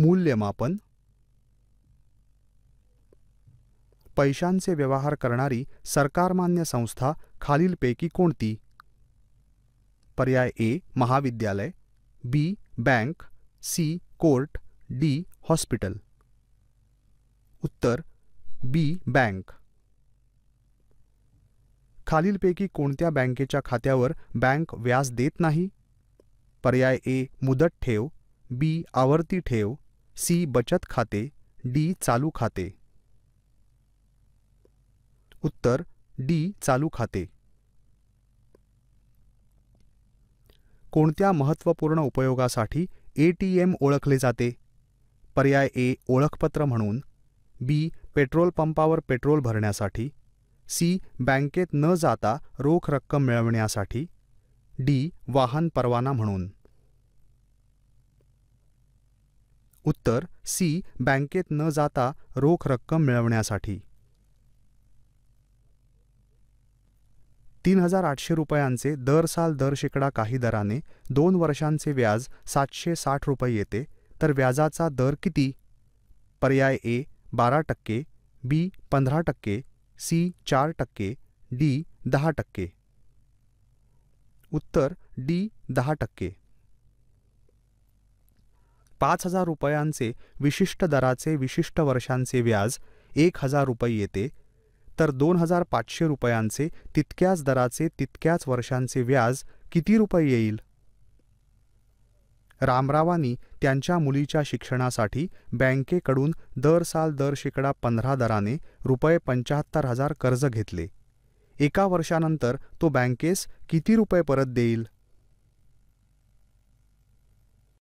मूल्यमापन पैशांचे व्यवहार करणारी सरकारमान्य संस्था खालीलपैकी कोणती पर्याय ए महाविद्यालय B bank C court D hospital उत्तर बी बँक खालीलपैकी कोणत्या बँकेच्या खात्यावर बँक व्याज देत नाही पर्याय ए मुदत ठेव बी आवर्ती ठेव सी बचत खाते डी चालू खाते उत्तर डी चालू खाते कोणत्या महत्त्वपूर्ण उपयोगासाठी ए टी एम ओळखले जाते पर्याय ए ओळखपत्र म्हणून बी पेट्रोल पंपावर पेट्रोल भरण्यासाठी सी बँकेत न जाता रोख रक्कम मिळवण्यासाठी डी वाहन परवाना म्हणून उत्तर सी बँकेत न जाता रोख रक्कम मिळवण्यासाठी तीन हजार आठशे रुपयांचे दर साल दर शेकडा काही दराने दोन वर्षांचे व्याज सातशे साठ रुपये येते तर व्याजाचा दर किती पर्याय ए बारा टक्के बी पंधरा टक्के सी चार टक्के डी दहा टक्के उत्तर डी दहा टक्के पाच हजार रुपयांचे विशिष्ट दराचे विशिष्ट वर्षांचे व्याज एक हजार रुपये येते तर दोन हजार पाचशे रुपयांचे तितक्याच दराचे तितक्याच वर्षांचे व्याज किती रुपये येईल रामरावांनी त्यांच्या मुलीच्या शिक्षणासाठी बँकेकडून दर साल दर शेकडा पंधरा दराने रुपये पंचाहत्तर हजार कर्ज घेतले एका वर्षानंतर तो बँकेस किती रुपये परत देईल